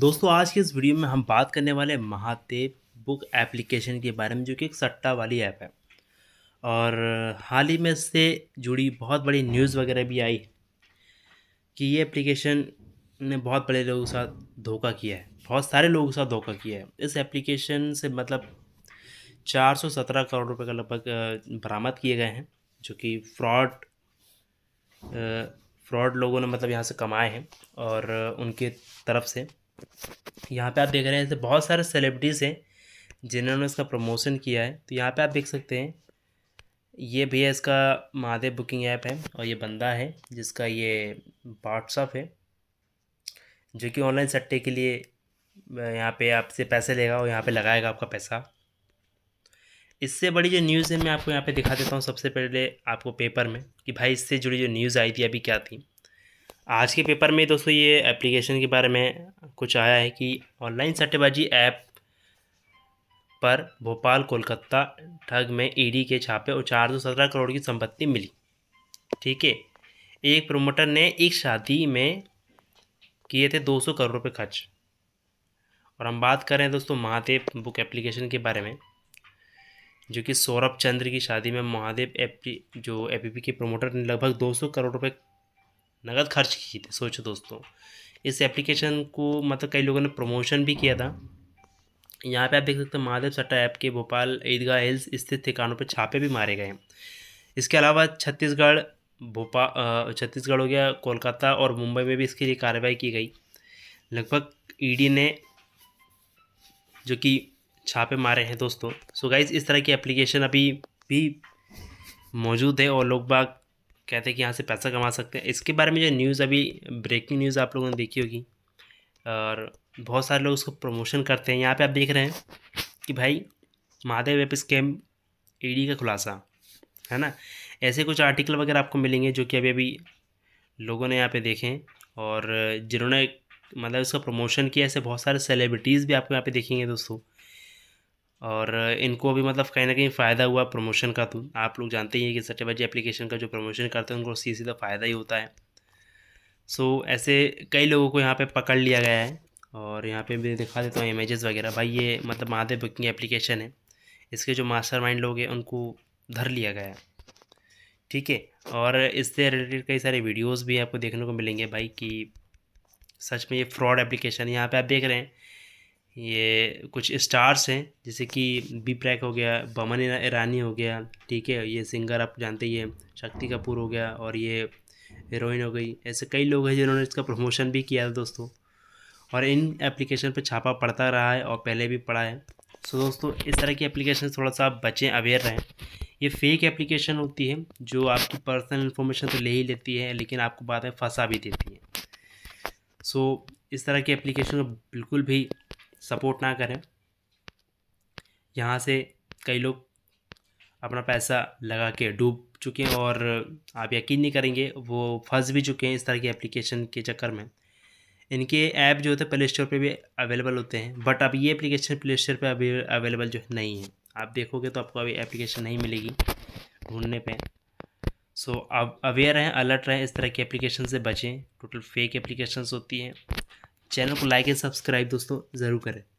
दोस्तों आज के इस वीडियो में हम बात करने वाले महादेव बुक एप्लीकेशन के बारे में जो कि एक सट्टा वाली ऐप है और हाल ही में इससे जुड़ी बहुत बड़ी न्यूज़ वगैरह भी आई कि ये एप्लीकेशन ने बहुत बड़े लोगों के साथ धोखा किया है बहुत सारे लोगों के साथ धोखा किया है इस एप्लीकेशन से मतलब 417 करोड़ रुपए का लगभग बरामद किए गए हैं जो कि फ्रॉड फ्रॉड लोगों ने मतलब यहाँ से कमाए हैं और उनके तरफ से यहाँ पे आप देख रहे हैं ऐसे बहुत सारे सेलिब्रिटीज़ हैं जिन्होंने इसका प्रमोशन किया है तो यहाँ पे आप देख सकते हैं ये भैया इसका महादेव बुकिंग ऐप है और ये बंदा है जिसका ये व्हाट्सअप है जो कि ऑनलाइन सट्टे के लिए यहाँ पे आपसे पैसे लेगा और यहाँ पे लगाएगा आपका पैसा इससे बड़ी जो न्यूज़ है मैं आपको यहाँ पे दिखा देता हूँ सबसे पहले आपको पेपर में कि भाई इससे जुड़ी जो न्यूज़ आई थी अभी क्या थी आज के पेपर में दोस्तों ये एप्लीकेशन के बारे में कुछ आया है कि ऑनलाइन सट्टेबाजी ऐप पर भोपाल कोलकाता ठग में ईडी e के छापे और चार सौ सत्रह करोड़ की संपत्ति मिली ठीक है एक प्रोमोटर ने एक शादी में किए थे दो सौ करोड़ रुपये खर्च और हम बात करें दोस्तों महादेव बुक एप्लीकेशन के बारे में जो कि सौरभ चंद्र की शादी में महादेव एप्ली जो एपीपी के प्रोमोटर ने लगभग दो सौ करोड़ रुपये नगद खर्च की थी सोचो दोस्तों इस एप्लीकेशन को मतलब कई लोगों ने प्रमोशन भी किया था यहाँ पे आप देख सकते हैं महादेव सट्टा ऐप के भोपाल ईदगाह हिल्स स्थित ठिकानों पर छापे भी मारे गए इसके अलावा छत्तीसगढ़ भोपाल छत्तीसगढ़ हो गया कोलकाता और मुंबई में भी इसके लिए कार्रवाई की गई लगभग ईडी ने जो कि छापे मारे हैं दोस्तों सो गाइज इस तरह की एप्लीकेशन अभी भी मौजूद है और लोग बाग कहते हैं कि यहाँ से पैसा कमा सकते हैं इसके बारे में जो न्यूज़ अभी ब्रेकिंग न्यूज़ आप लोगों ने देखी होगी और बहुत सारे लोग उसको प्रमोशन करते हैं यहाँ पे आप देख रहे हैं कि भाई महादेव वेप स्कैम ईडी का खुलासा है ना ऐसे कुछ आर्टिकल वगैरह आपको मिलेंगे जो कि अभी अभी लोगों ने यहाँ पे देखे हैं और जिन्होंने मतलब इसका प्रमोशन किया ऐसे बहुत सारे सेलिब्रिटीज़ भी आपको यहाँ पे देखेंगे दोस्तों और इनको भी मतलब कहीं ना कहीं फ़ायदा हुआ प्रमोशन का तो आप लोग जानते ही हैं कि सट्टेबाजी एप्लीकेशन का जो प्रमोशन करते हैं उनको सीधे सीधा फ़ायदा ही होता है सो so, ऐसे कई लोगों को यहाँ पे पकड़ लिया गया है और यहाँ पे भी दिखा देता हूँ इमेजेस वगैरह भाई ये मतलब महादेव बुकिंग एप्लीकेशन है इसके जो मास्टर लोग हैं उनको धर लिया गया है ठीक है और इससे रिलेटेड कई सारे वीडियोज़ भी आपको देखने को मिलेंगे भाई कि सच में ये फ्रॉड एप्लीकेशन यहाँ पर आप देख रहे हैं ये कुछ स्टार्स हैं जैसे कि बी प्रैक हो गया बमन ईरानी हो गया ठीक है ये सिंगर आप जानते ही हैं शक्ति कपूर हो गया और ये हीरोइन हो गई ऐसे कई लोग हैं जिन्होंने इसका प्रमोशन भी किया था दोस्तों और इन एप्लीकेशन पर छापा पड़ता रहा है और पहले भी पड़ा है सो दोस्तों इस तरह की एप्लीकेशन थोड़ा सा आप बचें अवेयर रहें ये फेक एप्लीकेशन होती है जो आपकी पर्सनल इन्फॉर्मेशन तो ले ही लेती है लेकिन आपको बात है फंसा भी देती है सो so, इस तरह की एप्लीकेशन को बिल्कुल भी सपोर्ट ना करें यहाँ से कई लोग अपना पैसा लगा के डूब चुके हैं और आप यकीन नहीं करेंगे वो फंस भी चुके हैं इस तरह की एप्लीकेशन के चक्कर में इनके ऐप जो होते हैं प्ले स्टोर पर भी अवेलेबल होते हैं बट अब ये एप्लीकेशन प्ले स्टोर पर अभी अवेलेबल जो नहीं है आप देखोगे तो आपको अभी एप्लीकेशन नहीं मिलेगी ढूंढने पे सो so, अब अवेयर रहें अलर्ट रहें इस तरह की एप्लीकेशन से बचें टोटल फेक एप्लीकेशंस होती हैं चैनल को लाइक एंड सब्सक्राइब दोस्तों ज़रूर करें